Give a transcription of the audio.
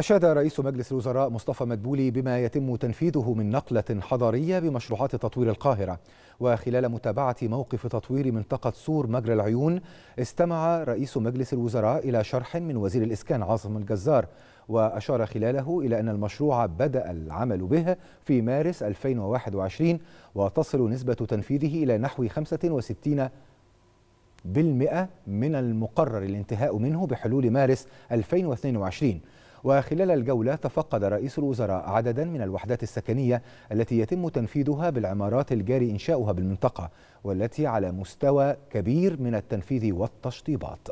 أشاد رئيس مجلس الوزراء مصطفى مدبولي بما يتم تنفيذه من نقلة حضارية بمشروعات تطوير القاهرة وخلال متابعة موقف تطوير منطقة سور مجرى العيون استمع رئيس مجلس الوزراء إلى شرح من وزير الإسكان عاصم الجزار وأشار خلاله إلى أن المشروع بدأ العمل به في مارس 2021 وتصل نسبة تنفيذه إلى نحو 65 بالمئة من المقرر الانتهاء منه بحلول مارس 2022 وخلال الجولة تفقد رئيس الوزراء عددا من الوحدات السكنية التي يتم تنفيذها بالعمارات الجاري إنشاؤها بالمنطقة والتي على مستوى كبير من التنفيذ والتشطيبات